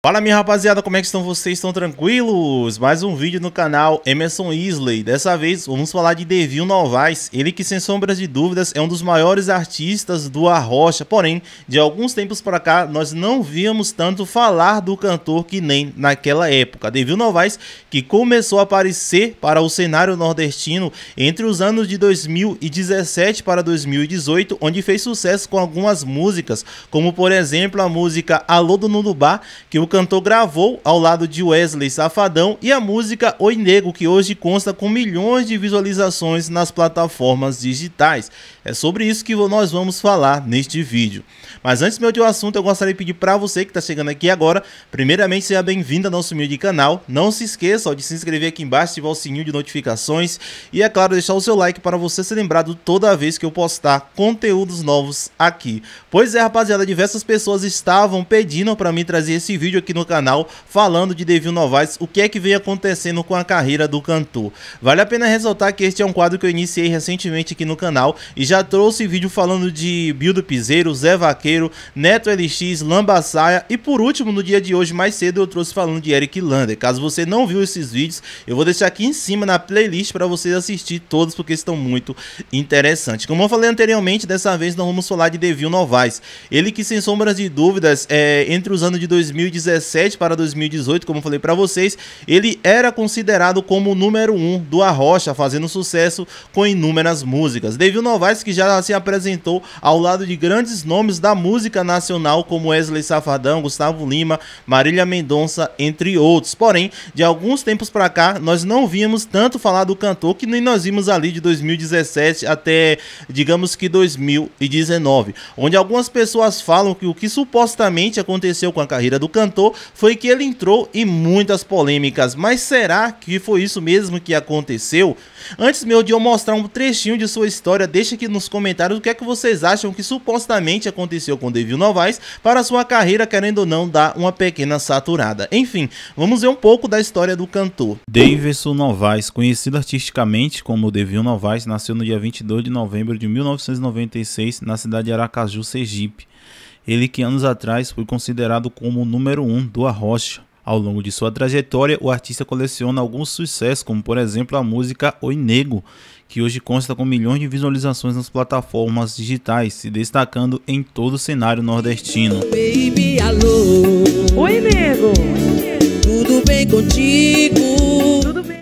Fala minha rapaziada, como é que estão vocês? Estão tranquilos? Mais um vídeo no canal Emerson Isley. Dessa vez vamos falar de Devil Novaes, ele que sem sombras de dúvidas é um dos maiores artistas do Arrocha. Porém, de alguns tempos para cá, nós não víamos tanto falar do cantor que nem naquela época. Devil Novaes que começou a aparecer para o cenário nordestino entre os anos de 2017 para 2018, onde fez sucesso com algumas músicas, como por exemplo a música Alô do Nudubá, que o cantor gravou, ao lado de Wesley Safadão, e a música Oi Negro, que hoje consta com milhões de visualizações nas plataformas digitais. É sobre isso que nós vamos falar neste vídeo. Mas antes meu, de o assunto, eu gostaria de pedir para você que está chegando aqui agora, primeiramente seja bem-vindo ao nosso humilde canal. Não se esqueça ó, de se inscrever aqui embaixo, ativar o sininho de notificações e, é claro, deixar o seu like para você ser lembrado toda vez que eu postar conteúdos novos aqui. Pois é, rapaziada, diversas pessoas estavam pedindo para mim trazer esse vídeo vídeo aqui no canal falando de Devil Novaes, o que é que vem acontecendo com a carreira do cantor. Vale a pena ressaltar que este é um quadro que eu iniciei recentemente aqui no canal e já trouxe vídeo falando de Bildo Piseiro, Zé Vaqueiro, Neto LX, Saia e por último, no dia de hoje, mais cedo, eu trouxe falando de Eric Lander. Caso você não viu esses vídeos, eu vou deixar aqui em cima na playlist para vocês assistir todos porque estão muito interessantes. Como eu falei anteriormente, dessa vez nós vamos falar de Devil Novaes. Ele que, sem sombras de dúvidas, é, entre os anos de 2017 2017 para 2018, como eu falei para vocês, ele era considerado como o número 1 um do Arrocha, fazendo sucesso com inúmeras músicas. Devil Novaes, que já se apresentou ao lado de grandes nomes da música nacional, como Wesley Safadão, Gustavo Lima, Marília Mendonça, entre outros. Porém, de alguns tempos para cá, nós não víamos tanto falar do cantor que nem nós vimos ali de 2017 até, digamos que 2019, onde algumas pessoas falam que o que supostamente aconteceu com a carreira do cantor levantou foi que ele entrou em muitas polêmicas, mas será que foi isso mesmo que aconteceu? Antes meu de eu mostrar um trechinho de sua história, deixa aqui nos comentários o que é que vocês acham que supostamente aconteceu com Devil Novaes para sua carreira, querendo ou não, dar uma pequena saturada. Enfim, vamos ver um pouco da história do cantor. Davidson Novaes, conhecido artisticamente como Devil Novaes, nasceu no dia 22 de novembro de 1996 na cidade de Aracaju, Sergipe. Ele que anos atrás foi considerado como o número 1 um do Arrocha. Ao longo de sua trajetória, o artista coleciona alguns sucessos, como por exemplo a música Oi Nego, que hoje consta com milhões de visualizações nas plataformas digitais, se destacando em todo o cenário nordestino. Baby, alô. Oi Nego. Tudo bem contigo?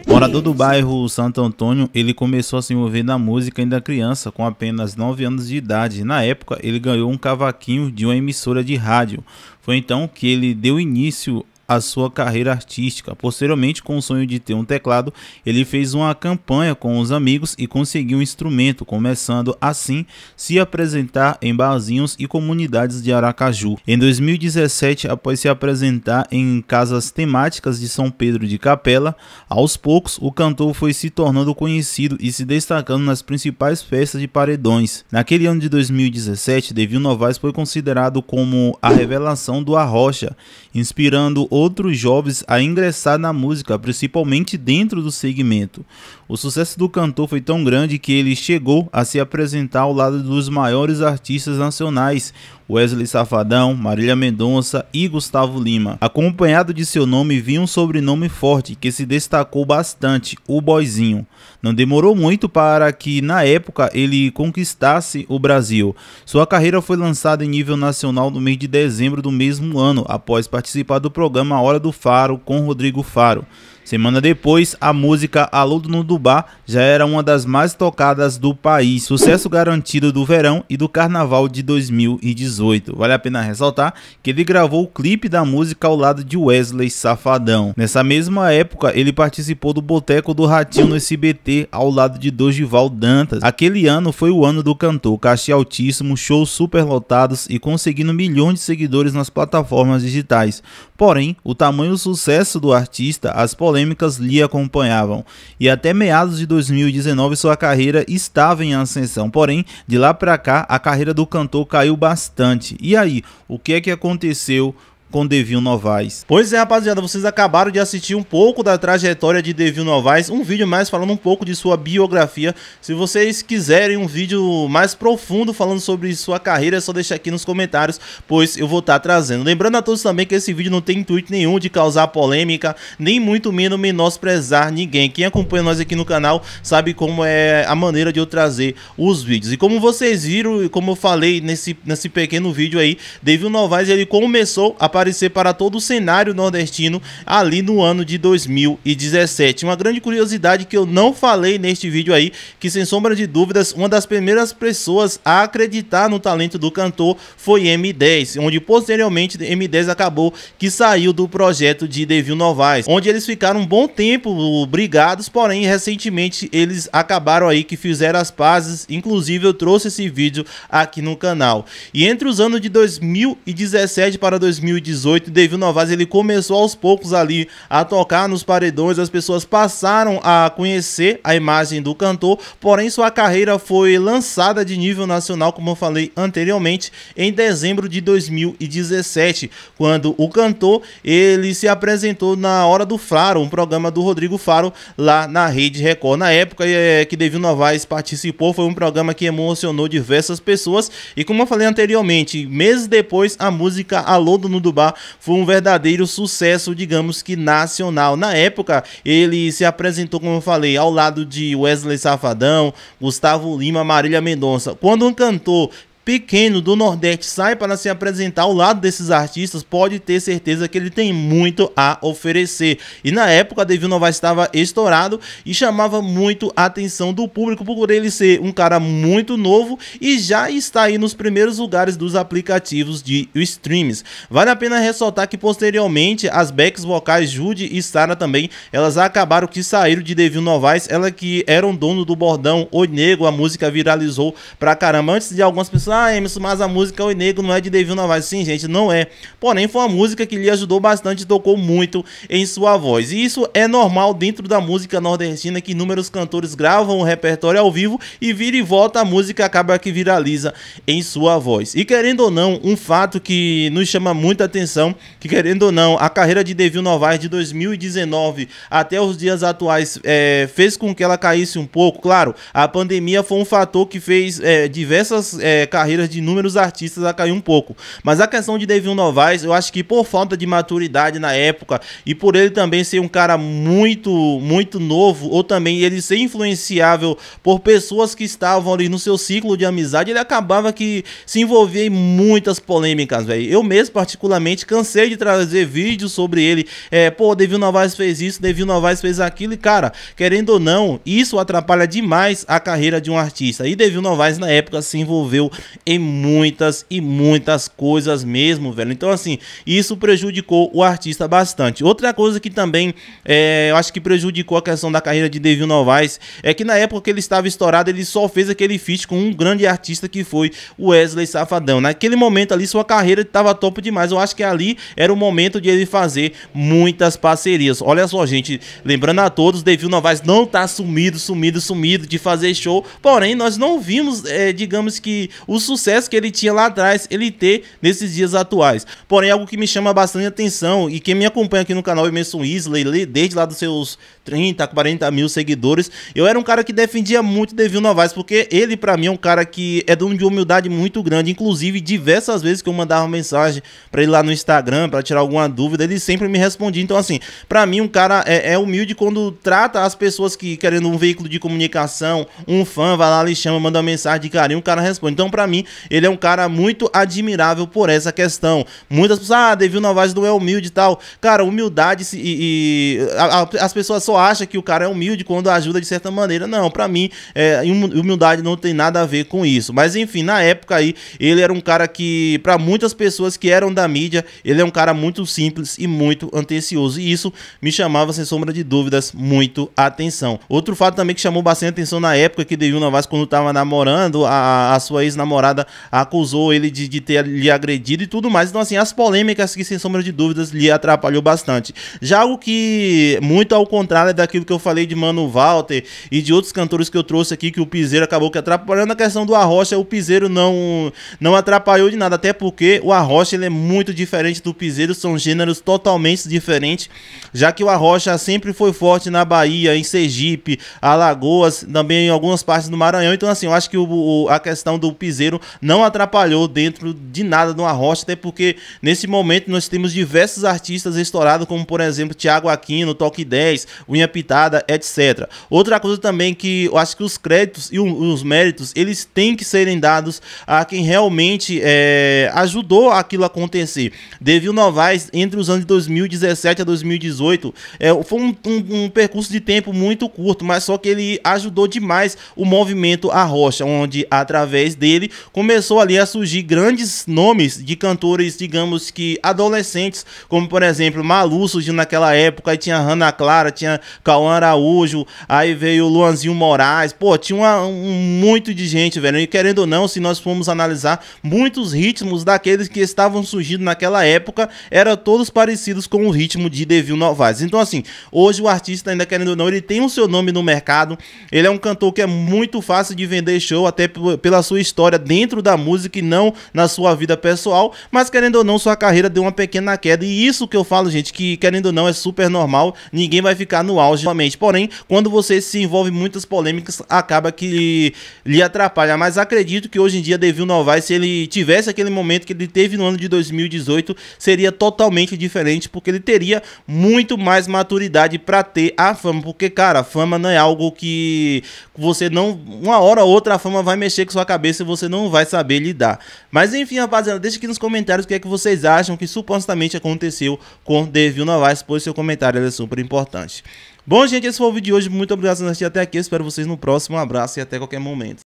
Morador do bairro Santo Antônio, ele começou a se envolver na música ainda criança, com apenas 9 anos de idade. Na época, ele ganhou um cavaquinho de uma emissora de rádio. Foi então que ele deu início a sua carreira artística. Posteriormente, com o sonho de ter um teclado, ele fez uma campanha com os amigos e conseguiu um instrumento, começando assim se apresentar em barzinhos e comunidades de Aracaju. Em 2017, após se apresentar em casas temáticas de São Pedro de Capela, aos poucos o cantor foi se tornando conhecido e se destacando nas principais festas de paredões. Naquele ano de 2017, Devil Novaes foi considerado como a revelação do Arrocha, inspirando outros jovens a ingressar na música, principalmente dentro do segmento. O sucesso do cantor foi tão grande que ele chegou a se apresentar ao lado dos maiores artistas nacionais, Wesley Safadão, Marília Mendonça e Gustavo Lima. Acompanhado de seu nome vinha um sobrenome forte que se destacou bastante, o Boizinho. Não demorou muito para que, na época, ele conquistasse o Brasil. Sua carreira foi lançada em nível nacional no mês de dezembro do mesmo ano, após participar do programa Hora do Faro com Rodrigo Faro. Semana depois, a música Alô do Nudubá já era uma das mais tocadas do país, sucesso garantido do verão e do carnaval de 2018. Vale a pena ressaltar que ele gravou o clipe da música ao lado de Wesley Safadão. Nessa mesma época, ele participou do Boteco do Ratinho no SBT ao lado de Dogival Dantas. Aquele ano foi o ano do cantor, cachê altíssimo, shows superlotados e conseguindo milhões de seguidores nas plataformas digitais. Porém, o tamanho sucesso do artista, as polêmicas polêmicas lhe acompanhavam, e até meados de 2019 sua carreira estava em ascensão. Porém, de lá para cá, a carreira do cantor caiu bastante. E aí, o que é que aconteceu com Devinho Novaes. Pois é, rapaziada, vocês acabaram de assistir um pouco da trajetória de Devinho Novaes, um vídeo mais falando um pouco de sua biografia. Se vocês quiserem um vídeo mais profundo falando sobre sua carreira, é só deixar aqui nos comentários, pois eu vou estar tá trazendo. Lembrando a todos também que esse vídeo não tem intuito nenhum de causar polêmica, nem muito menos menosprezar ninguém. Quem acompanha nós aqui no canal sabe como é a maneira de eu trazer os vídeos. E como vocês viram e como eu falei nesse, nesse pequeno vídeo aí, Devinho Novaes ele começou a aparecer para todo o cenário nordestino ali no ano de 2017. Uma grande curiosidade que eu não falei neste vídeo aí, que sem sombra de dúvidas, uma das primeiras pessoas a acreditar no talento do cantor foi M10, onde posteriormente M10 acabou que saiu do projeto de Devil Novaes, onde eles ficaram um bom tempo brigados, porém recentemente eles acabaram aí que fizeram as pazes, inclusive eu trouxe esse vídeo aqui no canal. E entre os anos de 2017 para 2018 2018, Devil Novaes ele começou aos poucos ali a tocar nos paredões, as pessoas passaram a conhecer a imagem do cantor, porém sua carreira foi lançada de nível nacional, como eu falei anteriormente, em dezembro de 2017, quando o cantor ele se apresentou na Hora do Faro, um programa do Rodrigo Faro lá na Rede Record. Na época é, que Devil Novaes participou, foi um programa que emocionou diversas pessoas e como eu falei anteriormente, meses depois a música Alô do Nudo foi um verdadeiro sucesso, digamos que nacional. Na época, ele se apresentou, como eu falei, ao lado de Wesley Safadão, Gustavo Lima, Marília Mendonça. Quando um cantor pequeno do Nordeste sai para se apresentar ao lado desses artistas, pode ter certeza que ele tem muito a oferecer. E na época, Devil Novais estava estourado e chamava muito a atenção do público por ele ser um cara muito novo e já está aí nos primeiros lugares dos aplicativos de streams. Vale a pena ressaltar que posteriormente as backs vocais Jude e Sara também, elas acabaram que saíram de Devil Novaes, ela que era um dono do bordão Oi Negro, a música viralizou pra caramba antes de algumas pessoas ah, Emerson, mas a música Oi Negro não é de Devil Novaes. Sim, gente, não é. Porém, foi uma música que lhe ajudou bastante e tocou muito em sua voz. E isso é normal dentro da música nordestina, que inúmeros cantores gravam o repertório ao vivo e vira e volta a música acaba que viraliza em sua voz. E querendo ou não, um fato que nos chama muita atenção, que querendo ou não, a carreira de Devil Novaes de 2019 até os dias atuais é, fez com que ela caísse um pouco. Claro, a pandemia foi um fator que fez é, diversas é, carreiras carreiras de inúmeros artistas a cair um pouco. Mas a questão de Devinho Novaes, eu acho que por falta de maturidade na época e por ele também ser um cara muito, muito novo, ou também ele ser influenciável por pessoas que estavam ali no seu ciclo de amizade, ele acabava que se envolvia em muitas polêmicas, velho. Eu mesmo, particularmente, cansei de trazer vídeos sobre ele. É, pô, Devinho Novaes fez isso, Devinho Novaes fez aquilo, e cara, querendo ou não, isso atrapalha demais a carreira de um artista. E Devinho Novaes, na época, se envolveu em muitas e muitas coisas mesmo, velho. Então, assim, isso prejudicou o artista bastante. Outra coisa que também é, eu acho que prejudicou a questão da carreira de Devil Novaes é que na época que ele estava estourado, ele só fez aquele feat com um grande artista que foi o Wesley Safadão. Naquele momento ali, sua carreira estava top demais. Eu acho que ali era o momento de ele fazer muitas parcerias. Olha só, gente, lembrando a todos, Devil Novaes não tá sumido, sumido, sumido de fazer show, porém nós não vimos, é, digamos que, os sucesso que ele tinha lá atrás, ele ter nesses dias atuais. Porém, algo que me chama bastante atenção e quem me acompanha aqui no canal, é Emerson Isley, desde lá dos seus 30, 40 mil seguidores. Eu era um cara que defendia muito Devil Novaes, porque ele, para mim, é um cara que é de humildade muito grande. Inclusive, diversas vezes que eu mandava mensagem para ele lá no Instagram, para tirar alguma dúvida, ele sempre me respondia. Então, assim, para mim, um cara é, é, humilde quando trata as pessoas que querendo um veículo de comunicação, um fã, vai lá, lhe chama, manda uma mensagem de carinho, o cara responde. Então, para mim, ele é um cara muito admirável por essa questão. Muitas pessoas, ah, Devil Novaes não é humilde e tal. Cara, humildade e, e a, a, as pessoas só acha que o cara é humilde quando ajuda de certa maneira. Não, para mim, é, hum, humildade não tem nada a ver com isso. Mas enfim, na época aí, ele era um cara que, para muitas pessoas que eram da mídia, ele é um cara muito simples e muito antencioso. E isso me chamava, sem sombra de dúvidas, muito atenção. Outro fato também que chamou bastante atenção na época que Devil Vaz, quando tava namorando, a, a sua ex-namorada acusou ele de, de ter lhe agredido e tudo mais. Então, assim, as polêmicas que, sem sombra de dúvidas, lhe atrapalhou bastante. Já o que, muito ao contrário, nada daquilo que eu falei de Mano Walter e de outros cantores que eu trouxe aqui, que o Piseiro acabou que atrapalhando. A questão do Arrocha, o Piseiro não, não atrapalhou de nada, até porque o Arrocha ele é muito diferente do Piseiro, são gêneros totalmente diferentes, já que o Arrocha sempre foi forte na Bahia, em Sergipe, Alagoas, também em algumas partes do Maranhão. Então, assim, eu acho que o, o, a questão do Piseiro não atrapalhou dentro de nada do Arrocha, até porque nesse momento nós temos diversos artistas estourados, como por exemplo Tiago Aquino, Toque 10, o minha pitada, etc. Outra coisa também que eu acho que os créditos e os méritos, eles têm que serem dados a quem realmente é, ajudou aquilo a acontecer. Devil Novaes, entre os anos de 2017 a 2018, é, foi um, um, um percurso de tempo muito curto, mas só que ele ajudou demais o movimento A Rocha, onde através dele começou ali a surgir grandes nomes de cantores, digamos que adolescentes, como por exemplo Malu surgiu naquela época, aí tinha Hannah Clara, tinha Cauã Araújo, aí veio o Luanzinho Moraes. Pô, tinha uma, um muito de gente, velho. E querendo ou não, se nós formos analisar, muitos ritmos daqueles que estavam surgindo naquela época eram todos parecidos com o ritmo de Devil Novaes. Então, assim, hoje o artista, ainda querendo ou não, ele tem o seu nome no mercado. Ele é um cantor que é muito fácil de vender show, até pela sua história dentro da música e não na sua vida pessoal. Mas querendo ou não, sua carreira deu uma pequena queda. E isso que eu falo, gente, que querendo ou não, é super normal. Ninguém vai ficar no auge novamente. Porém, quando você se envolve em muitas polêmicas, acaba que lhe atrapalha. Mas acredito que hoje em dia Devil Novais se ele tivesse aquele momento que ele teve no ano de 2018, seria totalmente diferente, porque ele teria muito mais maturidade para ter a fama. Porque, cara, fama não é algo que você não. Uma hora ou outra a fama vai mexer com sua cabeça e você não vai saber lidar. Mas enfim, rapaziada, deixa aqui nos comentários o que é que vocês acham que supostamente aconteceu com Devil Novais pois seu comentário é super importante. Bom, gente, esse foi o vídeo de hoje. Muito obrigado por assistir até aqui. Espero vocês no próximo. Um abraço e até qualquer momento.